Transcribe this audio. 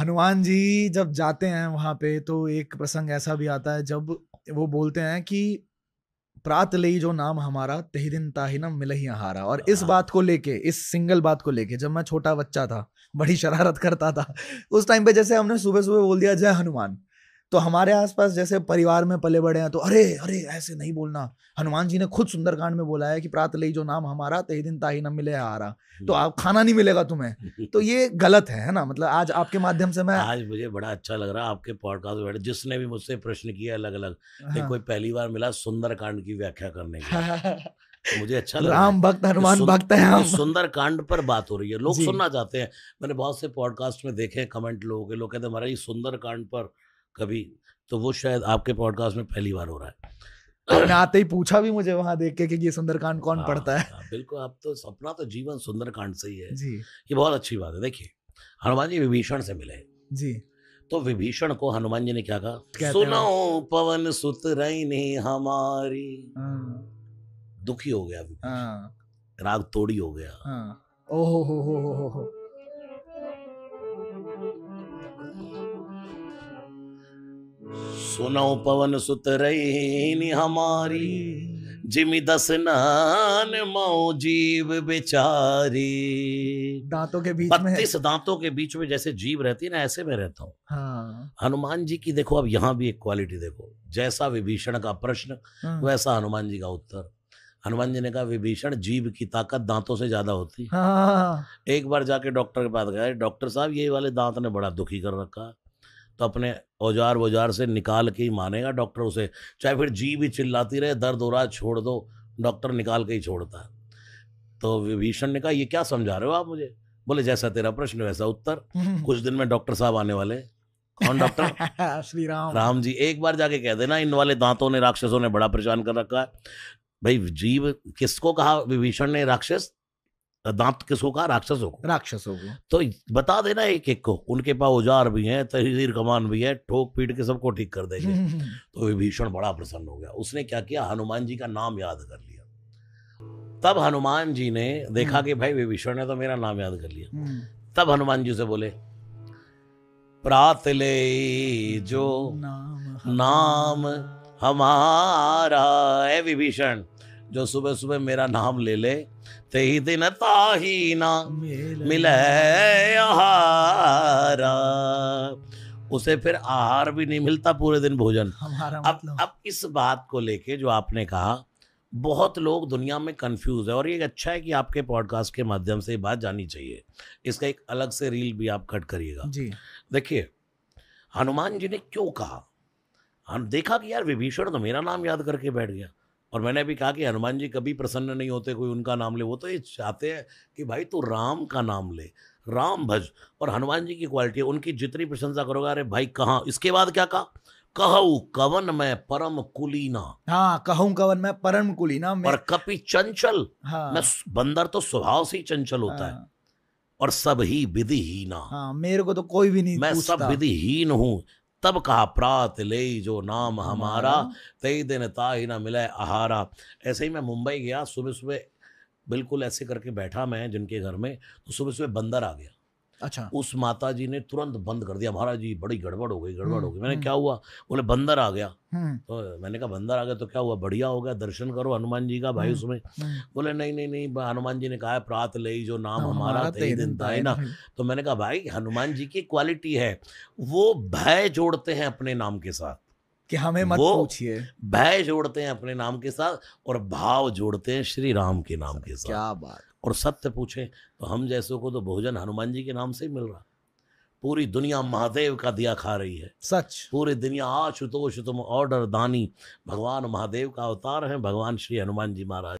हनुमान जी जब जाते हैं वहाँ पे तो एक प्रसंग ऐसा भी आता है जब वो बोलते हैं कि प्रात ले जो नाम हमारा तही दिन ताही मिल ही हारा और इस हाँ। बात को लेके इस सिंगल बात को लेके जब मैं छोटा बच्चा था बड़ी शरारत करता था उस टाइम पे जैसे हमने सुबह सुबह बोल दिया जय हनुमान तो हमारे आसपास जैसे परिवार में पले बड़े हैं तो अरे अरे ऐसे नहीं बोलना हनुमान जी ने खुद सुंदरकांड में बोला है कि प्रात ले जो नाम हमारा तेई दिन ताही ना मिले रहा तो आप खाना नहीं मिलेगा तुम्हें तो ये गलत है है ना मतलब आज आपके माध्यम से मैं आज मुझे बड़ा अच्छा लग रहा है आपके पॉडकास्ट बैठे जिसने भी मुझसे प्रश्न किया अलग अलग हाँ। कोई पहली बार मिला सुंदरकांड की व्याख्या करने की मुझे अच्छा लगा राम भक्त हनुमान भक्त है हम सुंदर कांड पर बात हो रही है लोग सुनना चाहते हैं मैंने बहुत से पॉडकास्ट में देखे कमेंट लोगों के लोग कहते हमारा ये सुंदर कांड पर कभी तो वो शायद आपके पॉडकास्ट में पहली बार हो रहा है आपने आते ही पूछा भी मुझे वहां देख के कि ये सुंदरकांड कौन आ, हाँ, पढ़ता है आ, हाँ, बिल्कुल आप तो सपना तो जीवन सुंदरकांड से ही है जी ये बहुत अच्छी बात है देखिए हनुमान जी विभीषण से मिले जी तो विभीषण को हनुमान जी ने क्या कहा सुनो पवन सुत रही हमारी हाँ। दुखी हो गया राग तोड़ी हो गया ओहो हो हो हो हो सुनो पवन सुत रही हमारी जिमी दस नान मऊ जीव बेचारी दांतों के बीच बत्तीस दांतों के बीच में जैसे जीव रहती है ना ऐसे में रहता हूँ हाँ। हनुमान जी की देखो अब यहाँ भी एक क्वालिटी देखो जैसा विभीषण का प्रश्न हाँ। वैसा हनुमान जी का उत्तर हनुमान जी ने कहा विभीषण जीव की ताकत दांतों से ज्यादा होती हाँ। एक बार जाके डॉक्टर के पास गए डॉक्टर साहब ये वाले दांत ने बड़ा दुखी कर रखा है तो अपने औजार वजार से निकाल के ही मानेगा डॉक्टर उसे चाहे फिर जी भी चिल्लाती रहे दर्द हो रहा छोड़ दो डॉक्टर निकाल के ही छोड़ता है तो विभीषण ने कहा ये क्या समझा रहे हो आप मुझे बोले जैसा तेरा प्रश्न वैसा उत्तर हम्म। कुछ दिन में डॉक्टर साहब आने वाले कौन डॉक्टर श्री राम राम जी एक बार जाके कह देना इन वाले दांतों ने राक्षसों ने बड़ा परेशान कर रखा है भाई जीव किसको कहा विभीषण ने राक्षस दांत किसको कहा राक्षसों को राक्षसों को तो बता देना एक एक को उनके पास औजार भी हैं तहजीर कमान भी है ठोक पीट के सबको ठीक कर देंगे तो विभीषण बड़ा प्रसन्न हो गया उसने क्या किया हनुमान जी का नाम याद कर लिया तब हनुमान जी ने देखा हम्म। कि भाई विभीषण ने तो मेरा नाम याद कर लिया हम्म। तब हनुमान जी से बोले प्रात ले जो नाम हमारा है विभीषण जो सुबह सुबह मेरा नाम ले ले ते ही दिन ताही ना मिले आहारा उसे फिर आहार भी नहीं मिलता पूरे दिन भोजन अब मतलब। अब इस बात को लेके जो आपने कहा बहुत लोग दुनिया में कंफ्यूज है और ये अच्छा है कि आपके पॉडकास्ट के माध्यम से ये बात जानी चाहिए इसका एक अलग से रील भी आप कट करिएगा देखिए हनुमान जी ने क्यों कहा हम देखा कि यार विभीषण तो मेरा नाम याद करके बैठ गया और मैंने अभी कहा कि हनुमान जी कभी प्रसन्न नहीं होते कोई उनका नाम ले वो तो ये चाहते हैं कि भाई तू राम का नाम ले राम भज और हनुमान जी की क्वालिटी है उनकी जितनी प्रशंसा करोगे अरे भाई कहाँ इसके बाद क्या कहा कहू कवन में परम कुलीना हाँ कहूँ कवन में परम कुलीना मैं... पर कपि चंचल हाँ। मैं बंदर तो स्वभाव से ही चंचल होता हाँ। है और सब ही विधिहीना हाँ, मेरे को तो कोई भी नहीं मैं सब विधिहीन हूँ तब कहा प्रात ले जो नाम हाँ। हमारा तेई दिन ता ही ना मिले आहारा ऐसे ही मैं मुंबई गया सुबह सुबह बिल्कुल ऐसे करके बैठा मैं जिनके घर में तो सुबह सुबह बंदर आ गया अच्छा उस माता जी ने तुरंत बंद कर दिया महाराज जी बड़ी गड़बड़ हो गई गड़बड़ हो गई मैंने हम्म। क्या हुआ बोले बंदर आ गया हम्म। तो मैंने कहा बंदर आ गया तो क्या हुआ बढ़िया हो गया दर्शन करो हनुमान जी का भाई हम्म, उसमें बोले नहीं नहीं नहीं हनुमान जी ने कहा प्रात ले जो नाम हाँ, हमारा तेई हाँ, दिन था ना तो मैंने कहा भाई हनुमान जी की क्वालिटी है वो भय जोड़ते हैं अपने नाम के साथ कि हमें मत पूछिए भय जोड़ते हैं अपने नाम के साथ और भाव जोड़ते हैं श्री राम के नाम के साथ क्या बात और सत्य पूछे तो हम जैसों को तो भोजन हनुमान जी के नाम से ही मिल रहा पूरी दुनिया महादेव का दिया खा रही है सच पूरी दुनिया आशुतोष तुम ऑर्डर दानी भगवान महादेव का अवतार है भगवान श्री हनुमान जी महाराज